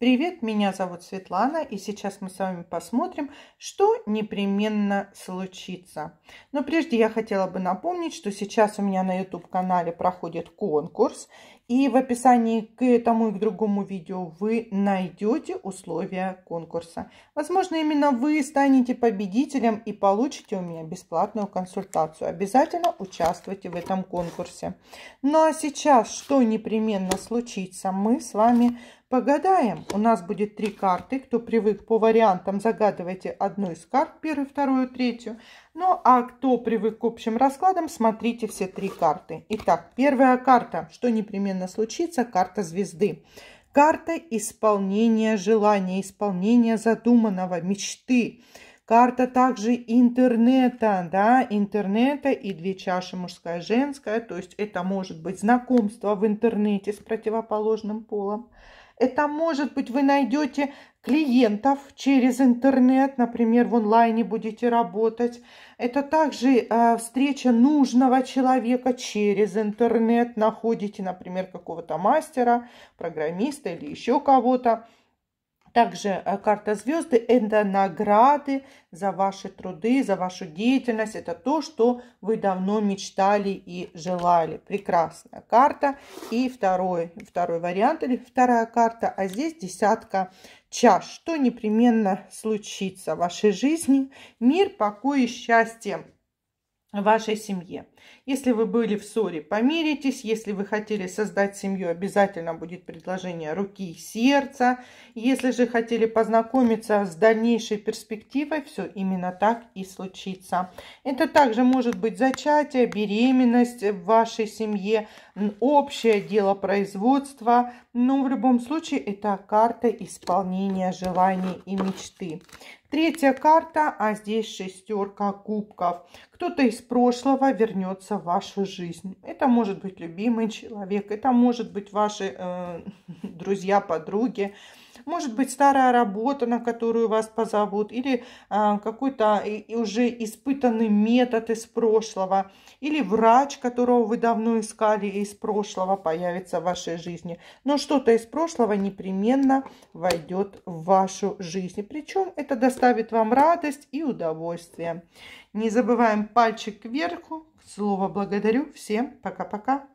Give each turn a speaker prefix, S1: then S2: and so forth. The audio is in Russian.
S1: Привет, меня зовут Светлана, и сейчас мы с вами посмотрим, что непременно случится. Но прежде я хотела бы напомнить, что сейчас у меня на YouTube-канале проходит конкурс, и в описании к этому и к другому видео вы найдете условия конкурса. Возможно, именно вы станете победителем и получите у меня бесплатную консультацию. Обязательно участвуйте в этом конкурсе. Ну а сейчас, что непременно случится, мы с вами Погадаем. У нас будет три карты. Кто привык по вариантам, загадывайте одну из карт, первую, вторую, третью. Ну, а кто привык к общим раскладам, смотрите все три карты. Итак, первая карта. Что непременно случится? Карта звезды. Карта исполнения желания, исполнения задуманного, мечты. Карта также интернета, да, интернета и две чаши мужская женская. То есть это может быть знакомство в интернете с противоположным полом. Это может быть вы найдете клиентов через интернет, например, в онлайне будете работать. Это также э, встреча нужного человека через интернет. Находите, например, какого-то мастера, программиста или еще кого-то также э, карта звезды – это награды за ваши труды, за вашу деятельность. Это то, что вы давно мечтали и желали. Прекрасная карта. И второй, второй вариант или вторая карта. А здесь десятка чаш. Что непременно случится в вашей жизни? Мир, покой и счастье вашей семье. Если вы были в ссоре, помиритесь. Если вы хотели создать семью, обязательно будет предложение руки и сердца. Если же хотели познакомиться с дальнейшей перспективой, все именно так и случится. Это также может быть зачатие, беременность в вашей семье, общее дело производства – но в любом случае это карта исполнения желаний и мечты. Третья карта, а здесь шестерка кубков. Кто-то из прошлого вернется в вашу жизнь. Это может быть любимый человек, это может быть ваши э, друзья, подруги. Может быть, старая работа, на которую вас позовут, или э, какой-то уже испытанный метод из прошлого, или врач, которого вы давно искали из прошлого, появится в вашей жизни. Но что-то из прошлого непременно войдет в вашу жизнь. Причем это доставит вам радость и удовольствие. Не забываем пальчик кверху. Слово благодарю. Всем пока-пока.